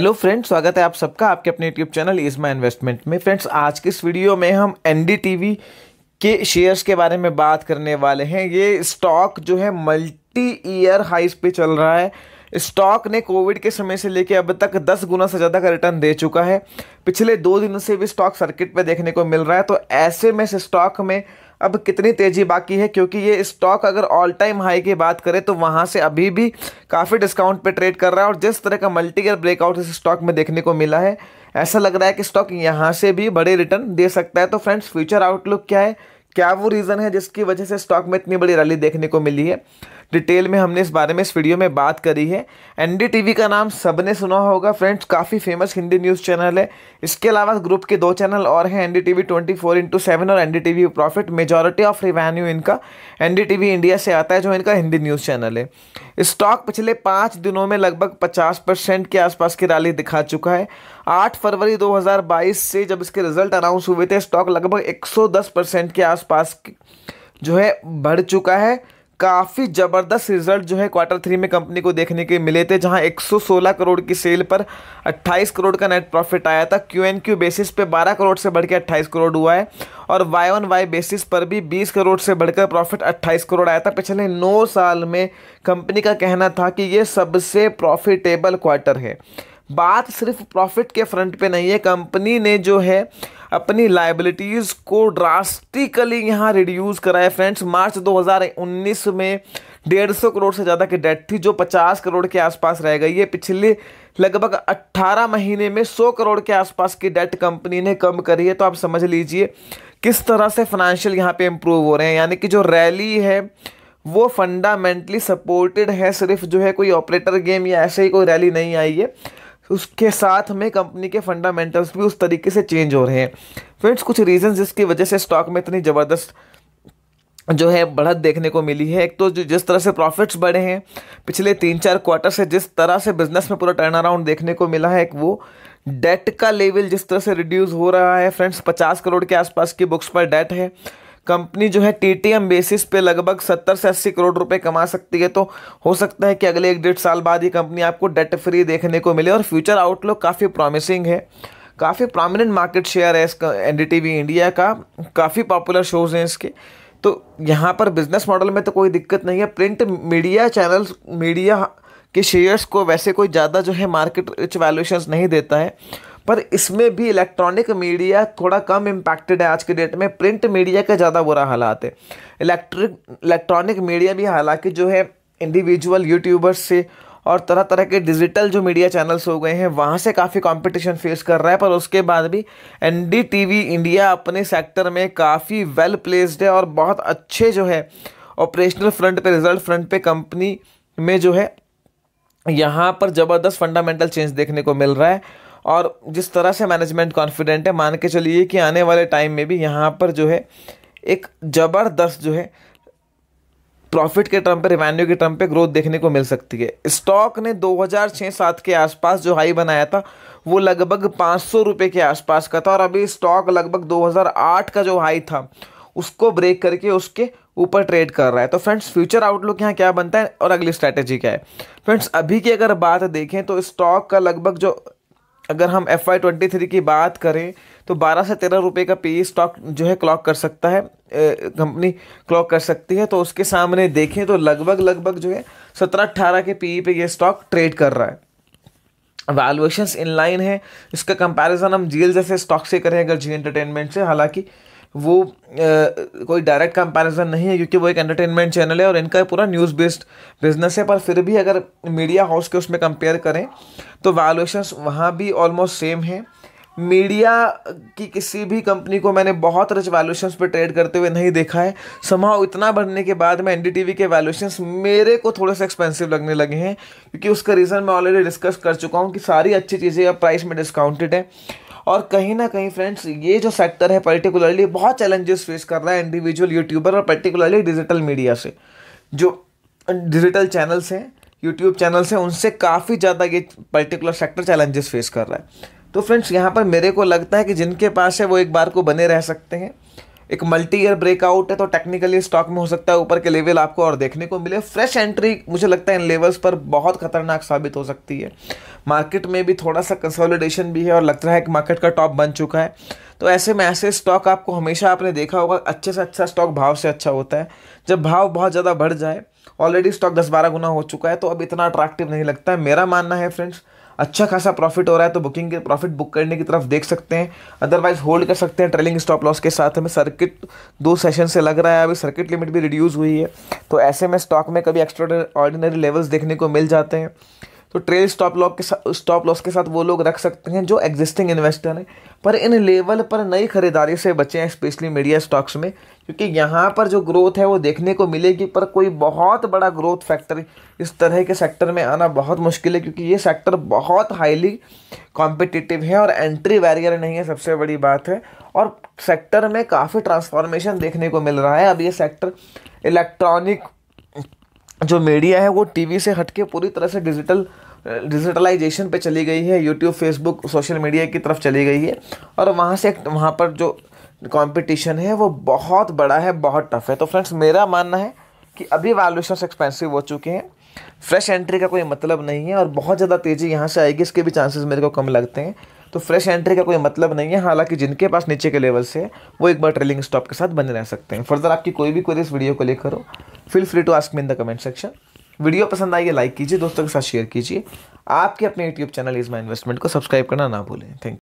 hello friends स्वागत है आप सबका आपके अपने YouTube channel is my investment में फ्रेंड्स आज के इस वीडियो में हम एन के शेयर्स के बारे में बात करने वाले हैं ये स्टॉक जो है मल्टी ईयर हाइस पे चल रहा है स्टॉक ने कोविड के समय से लेकर अब तक 10 गुना से ज़्यादा का रिटर्न दे चुका है पिछले दो दिनों से भी स्टॉक सर्किट पर देखने को मिल रहा है तो ऐसे में स्टॉक में अब कितनी तेज़ी बाकी है क्योंकि ये स्टॉक अगर ऑल टाइम हाई की बात करें तो वहाँ से अभी भी काफ़ी डिस्काउंट पे ट्रेड कर रहा है और जिस तरह का मल्टी ईयर ब्रेकआउट इस स्टॉक में देखने को मिला है ऐसा लग रहा है कि स्टॉक यहाँ से भी बड़े रिटर्न दे सकता है तो फ्रेंड्स फ्यूचर आउटलुक क्या है क्या वो रीज़न है जिसकी वजह से स्टॉक में इतनी बड़ी रैली देखने को मिली है डिटेल में हमने इस बारे में इस वीडियो में बात करी है एनडीटीवी का नाम सबने सुना होगा फ्रेंड्स काफ़ी फेमस हिंदी न्यूज़ चैनल है इसके अलावा ग्रुप के दो चैनल और हैं N D T V twenty four into seven और N D T V profit majority of revenue इनका N D T V India से आता है जो इनका हिंदी न्यूज़ चैनल है स्टॉक पिछले पाँच दिनों में लगभग पचास परसेंट के आसपास की रैली दिखा चुका है आठ फरवरी बाईस से जब इसके रिजल्ट अनाउंस हुए थे स्टॉक लगभग दस परसेंट के आसपास जो है बढ़ चुका है काफ़ी ज़बरदस्त रिजल्ट जो है क्वार्टर थ्री में कंपनी को देखने के मिले थे जहां 116 करोड़ की सेल पर 28 करोड़ का नेट प्रॉफिट आया था क्यू एन क्यू बेसिस पे 12 करोड़ से बढ़कर 28 करोड़ हुआ है और वाई ऑन वाई बेसिस पर भी 20 करोड़ से बढ़कर प्रॉफिट 28 करोड़ आया था पिछले नौ साल में कंपनी का कहना था कि ये सबसे प्रॉफिटेबल क्वार्टर है बात सिर्फ प्रॉफिट के फ्रंट पे नहीं है कंपनी ने जो है अपनी लाइबिलिटीज़ को ड्रास्टिकली यहाँ रिड्यूस करा है फ्रेंड्स मार्च 2019 में डेढ़ सौ करोड़ से ज़्यादा की डेट थी जो 50 करोड़ के आसपास रह गई है पिछले लगभग 18 महीने में 100 करोड़ के आसपास की डेट कंपनी ने कम करी है तो आप समझ लीजिए किस तरह से फाइनेंशियल यहाँ पे इम्प्रूव हो रहे हैं यानी कि जो रैली है वो फंडामेंटली सपोर्टेड है सिर्फ जो है कोई ऑपरेटर गेम या ऐसे ही कोई रैली नहीं आई है उसके साथ में कंपनी के फंडामेंटल्स भी उस तरीके से चेंज हो रहे हैं फ्रेंड्स कुछ रीजंस जिसकी वजह से स्टॉक में इतनी ज़बरदस्त जो है बढ़त देखने को मिली है एक तो जो जिस तरह से प्रॉफिट्स बढ़े हैं पिछले तीन चार क्वार्टर से जिस तरह से बिजनेस में पूरा टर्न अराउंड देखने को मिला है एक वो डेट का लेवल जिस तरह से रिड्यूस हो रहा है फ्रेंड्स पचास करोड़ के आसपास की बुक्स पर डेट है कंपनी जो है टीटीएम बेसिस पे लगभग सत्तर से अस्सी करोड़ रुपए कमा सकती है तो हो सकता है कि अगले एक डेढ़ साल बाद ये कंपनी आपको डेट फ्री देखने को मिले और फ्यूचर आउटलुक काफ़ी प्रॉमिसिंग है काफ़ी प्रामिनेंट मार्केट शेयर है इसका एन इंडिया का काफ़ी पॉपुलर शोज़ हैं इसके तो यहाँ पर बिजनेस मॉडल में तो कोई दिक्कत नहीं है प्रिंट मीडिया चैनल मीडिया के शेयर्स को वैसे कोई ज़्यादा जो है मार्केट रिच वैल्यूशंस नहीं देता है पर इसमें भी इलेक्ट्रॉनिक मीडिया थोड़ा कम इम्पैक्टेड है आज के डेट में प्रिंट मीडिया का ज़्यादा बुरा हालात है इलेक्ट्रिक इलेक्ट्रॉनिक मीडिया भी हालांकि जो है इंडिविजुअल यूट्यूबर्स से और तरह तरह के डिजिटल जो मीडिया चैनल्स हो गए हैं वहाँ से काफ़ी कंपटीशन फेस कर रहा है पर उसके बाद भी एन इंडिया अपने सेक्टर में काफ़ी वेल प्लेस्ड है और बहुत अच्छे जो है ऑपरेशनल फ्रंट पे रिजल्ट फ्रंट पे कंपनी में जो है यहाँ पर ज़बरदस्त फंडामेंटल चेंज देखने को मिल रहा है और जिस तरह से मैनेजमेंट कॉन्फिडेंट है मान के चलिए कि आने वाले टाइम में भी यहाँ पर जो है एक ज़बरदस्त जो है प्रॉफिट के टर्म पे रेवेन्यू के टर्म पे ग्रोथ देखने को मिल सकती है स्टॉक ने 2006-7 के आसपास जो हाई बनाया था वो लगभग पाँच सौ रुपये के आसपास का था और अभी स्टॉक लगभग 2008 का जो हाई था उसको ब्रेक करके उसके ऊपर ट्रेड कर रहा है तो फ्रेंड्स फ्यूचर आउटलुक यहाँ क्या बनता है और अगली स्ट्रैटेजी क्या है फ्रेंड्स अभी की अगर बात देखें तो स्टॉक का लगभग जो अगर हम एफ वाई ट्वेंटी थ्री की बात करें तो बारह से तेरह रुपये का पी स्टॉक e जो है क्लॉक कर सकता है कंपनी क्लॉक कर सकती है तो उसके सामने देखें तो लगभग लगभग जो है सत्रह अट्ठारह के पी e पे ये स्टॉक ट्रेड कर रहा है वैल्यूएशंस लाइन है इसका कंपैरिजन हम जील जैसे स्टॉक से करें अगर जी एंटरटेनमेंट से हालांकि वो आ, कोई डायरेक्ट कंपैरिजन नहीं है क्योंकि वो एक एंटरटेनमेंट चैनल है और इनका पूरा न्यूज़ बेस्ड बिजनेस है पर फिर भी अगर मीडिया हाउस के उसमें कंपेयर करें तो वैल्यूएशंस वहाँ भी ऑलमोस्ट सेम है मीडिया की किसी भी कंपनी को मैंने बहुत रच वैल्यूशंस पर ट्रेड करते हुए नहीं देखा है समाव इतना बढ़ने के बाद में एनडीटीवी के वैल्यूशंस मेरे को थोड़े से एक्सपेंसिव लगने लगे हैं क्योंकि उसका रीज़न मैं ऑलरेडी डिस्कस कर चुका हूँ कि सारी अच्छी चीज़ें अब प्राइस में डिस्काउंटेड है और कहीं ना कहीं फ्रेंड्स ये जो सेक्टर है पर्टिकुलरली बहुत चैलेंजेस फेस कर रहा है इंडिविजुअल यूट्यूबर और पर्टिकुलरली डिजिटल मीडिया से जो डिजिटल चैनल्स हैं यूट्यूब चैनल्स हैं उनसे काफ़ी ज़्यादा ये पर्टिकुलर सेक्टर चैलेंजेस फेस कर रहा है तो फ्रेंड्स यहाँ पर मेरे को लगता है कि जिनके पास है वो एक बार को बने रह सकते हैं एक मल्टी ईयर ब्रेकआउट है तो टेक्निकली स्टॉक में हो सकता है ऊपर के लेवल आपको और देखने को मिले फ्रेश एंट्री मुझे लगता है इन लेवल्स पर बहुत खतरनाक साबित हो सकती है मार्केट में भी थोड़ा सा कंसोलिडेशन भी है और लग रहा है कि मार्केट का टॉप बन चुका है तो ऐसे में ऐसे स्टॉक आपको हमेशा आपने देखा होगा अच्छे से अच्छा स्टॉक भाव से अच्छा होता है जब भाव बहुत ज़्यादा बढ़ जाए ऑलरेडी स्टॉक दस बारह गुना हो चुका है तो अब इतना अट्रैक्टिव नहीं लगता है मेरा मानना है फ्रेंड्स अच्छा खासा प्रॉफिट हो रहा है तो बुकिंग के प्रॉफिट बुक करने की तरफ देख सकते हैं अदरवाइज होल्ड कर सकते हैं ट्रेलिंग स्टॉप लॉस के साथ हमें सर्किट दो सेशन से लग रहा है अभी सर्किट लिमिट भी रिड्यूस हुई है तो ऐसे में स्टॉक में कभी एक्स्ट्रा ऑर्डिनरी लेवल्स देखने को मिल जाते हैं तो ट्रेल स्टॉप लॉस के साथ स्टॉप लॉस के साथ वो लोग रख सकते हैं जो एग्जिस्टिंग इन्वेस्टर हैं पर इन लेवल पर नई खरीदारी से बचें स्पेशली मीडिया स्टॉक्स में क्योंकि यहाँ पर जो ग्रोथ है वो देखने को मिलेगी पर कोई बहुत बड़ा ग्रोथ फैक्टर इस तरह के सेक्टर में आना बहुत मुश्किल है क्योंकि ये सेक्टर बहुत हाईली कॉम्पिटिटिव है और एंट्री बैरियर नहीं है सबसे बड़ी बात है और सेक्टर में काफ़ी ट्रांसफॉर्मेशन देखने को मिल रहा है अब ये सेक्टर इलेक्ट्रॉनिक जो मीडिया है वो टीवी से हटके पूरी तरह से डिजिटल डिजिटलाइजेशन पे चली गई है यूट्यूब फेसबुक सोशल मीडिया की तरफ चली गई है और वहाँ से वहाँ पर जो कंपटीशन है वो बहुत बड़ा है बहुत टफ है तो फ्रेंड्स मेरा मानना है कि अभी वैल्यूशंस एक्सपेंसिव हो चुके हैं फ्रेश एंट्री का कोई मतलब नहीं है और बहुत ज़्यादा तेज़ी यहाँ से आएगी इसके भी चांसेस मेरे को कम लगते हैं तो फ्रेश एंट्री का कोई मतलब नहीं है हालांकि जिनके पास नीचे के लेवल से वो एक बार ट्रेलिंग स्टॉप के साथ बने रह सकते हैं फर्दर आपकी कोई भी क्वेरी इस वीडियो को लेकर हो feel free to ask me in the comment section video पसंद आई है लाइक कीजिए दोस्तों के साथ शेयर कीजिए आपके अपने YouTube channel is my investment को सब्सक्राइब करना ना भूलें थैंक